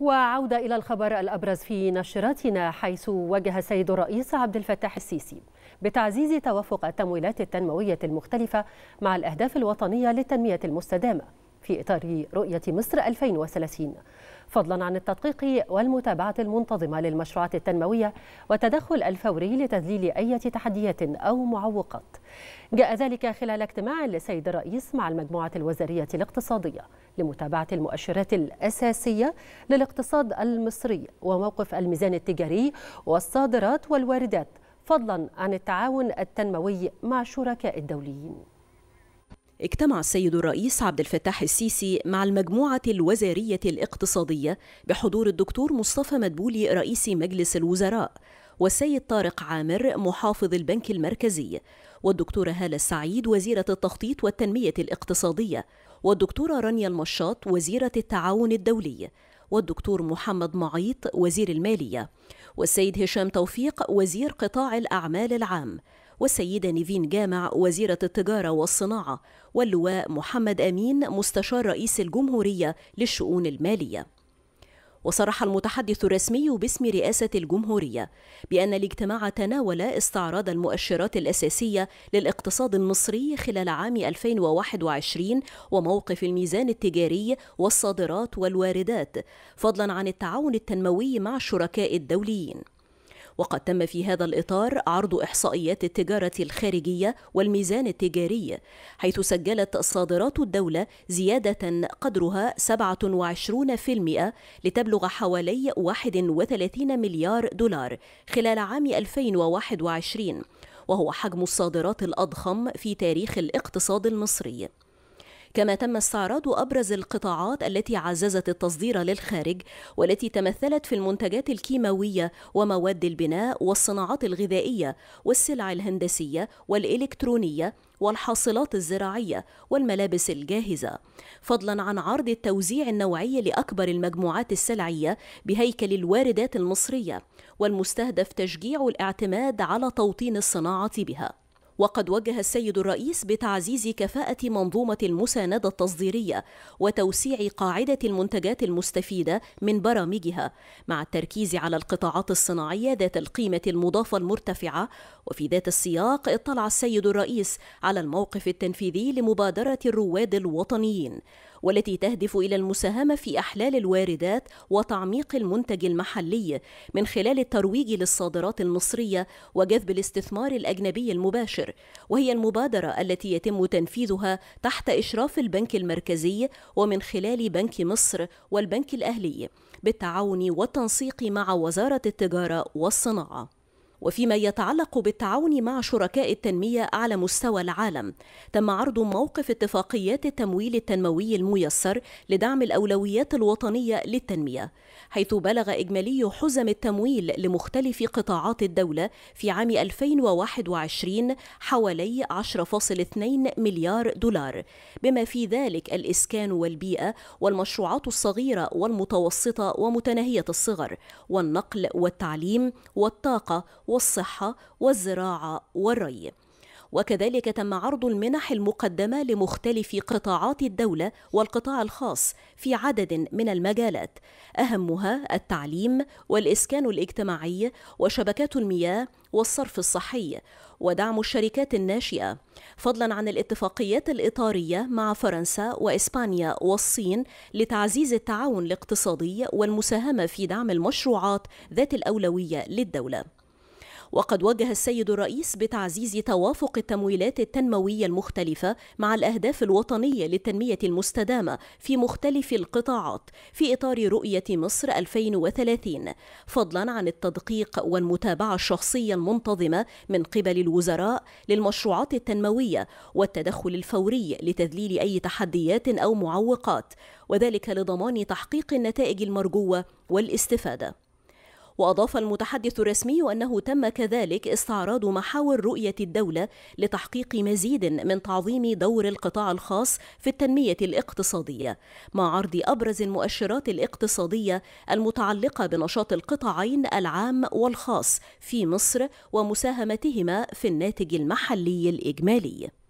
وعودة إلى الخبر الأبرز في نشرتنا حيث وجه السيد الرئيس عبد الفتاح السيسي بتعزيز توافق التمويلات التنموية المختلفة مع الأهداف الوطنية للتنمية المستدامة في إطار رؤية مصر 2030 فضلا عن التدقيق والمتابعة المنتظمة للمشروعات التنموية والتدخل الفوري لتذليل أي تحديات أو معوقات جاء ذلك خلال اجتماع للسيد الرئيس مع المجموعة الوزارية الاقتصادية لمتابعة المؤشرات الأساسية للاقتصاد المصري وموقف الميزان التجاري والصادرات والواردات فضلا عن التعاون التنموي مع شركاء الدوليين اجتمع السيد الرئيس عبد الفتاح السيسي مع المجموعة الوزارية الاقتصادية بحضور الدكتور مصطفى مدبولي رئيس مجلس الوزراء والسيد طارق عامر محافظ البنك المركزي والدكتورة هالة السعيد وزيرة التخطيط والتنمية الاقتصادية والدكتورة رانيا المشاط وزيرة التعاون الدولي والدكتور محمد معيط وزير المالية والسيد هشام توفيق وزير قطاع الأعمال العام والسيدة نيفين جامع وزيرة التجارة والصناعة واللواء محمد أمين مستشار رئيس الجمهورية للشؤون المالية وصرح المتحدث الرسمي باسم رئاسة الجمهورية بأن الاجتماع تناول استعراض المؤشرات الأساسية للاقتصاد المصري خلال عام 2021 وموقف الميزان التجاري والصادرات والواردات فضلا عن التعاون التنموي مع الشركاء الدوليين وقد تم في هذا الإطار عرض إحصائيات التجارة الخارجية والميزان التجاري حيث سجلت صادرات الدولة زيادة قدرها 27% لتبلغ حوالي 31 مليار دولار خلال عام 2021 وهو حجم الصادرات الأضخم في تاريخ الاقتصاد المصري كما تم استعراض أبرز القطاعات التي عززت التصدير للخارج والتي تمثلت في المنتجات الكيماوية ومواد البناء والصناعات الغذائية والسلع الهندسية والإلكترونية والحاصلات الزراعية والملابس الجاهزة فضلا عن عرض التوزيع النوعي لأكبر المجموعات السلعية بهيكل الواردات المصرية والمستهدف تشجيع الاعتماد على توطين الصناعة بها وقد وجه السيد الرئيس بتعزيز كفاءة منظومة المساندة التصديرية وتوسيع قاعدة المنتجات المستفيدة من برامجها مع التركيز على القطاعات الصناعية ذات القيمة المضافة المرتفعة وفي ذات السياق اطلع السيد الرئيس على الموقف التنفيذي لمبادرة الرواد الوطنيين والتي تهدف إلى المساهمة في أحلال الواردات وتعميق المنتج المحلي من خلال الترويج للصادرات المصرية وجذب الاستثمار الأجنبي المباشر وهي المبادرة التي يتم تنفيذها تحت إشراف البنك المركزي ومن خلال بنك مصر والبنك الأهلي بالتعاون والتنسيق مع وزارة التجارة والصناعة وفيما يتعلق بالتعاون مع شركاء التنمية على مستوى العالم تم عرض موقف اتفاقيات التمويل التنموي الميسر لدعم الأولويات الوطنية للتنمية حيث بلغ إجمالي حزم التمويل لمختلف قطاعات الدولة في عام 2021 حوالي 10.2 مليار دولار بما في ذلك الإسكان والبيئة والمشروعات الصغيرة والمتوسطة ومتناهية الصغر والنقل والتعليم والطاقة والصحة والزراعة والري وكذلك تم عرض المنح المقدمة لمختلف قطاعات الدولة والقطاع الخاص في عدد من المجالات أهمها التعليم والإسكان الاجتماعي وشبكات المياه والصرف الصحي ودعم الشركات الناشئة فضلا عن الاتفاقيات الإطارية مع فرنسا وإسبانيا والصين لتعزيز التعاون الاقتصادي والمساهمة في دعم المشروعات ذات الأولوية للدولة وقد وجه السيد الرئيس بتعزيز توافق التمويلات التنموية المختلفة مع الأهداف الوطنية للتنمية المستدامة في مختلف القطاعات في إطار رؤية مصر 2030 فضلا عن التدقيق والمتابعة الشخصية المنتظمة من قبل الوزراء للمشروعات التنموية والتدخل الفوري لتذليل أي تحديات أو معوقات وذلك لضمان تحقيق النتائج المرجوة والاستفادة وأضاف المتحدث الرسمي أنه تم كذلك استعراض محاور رؤية الدولة لتحقيق مزيد من تعظيم دور القطاع الخاص في التنمية الاقتصادية مع عرض أبرز المؤشرات الاقتصادية المتعلقة بنشاط القطاعين العام والخاص في مصر ومساهمتهما في الناتج المحلي الإجمالي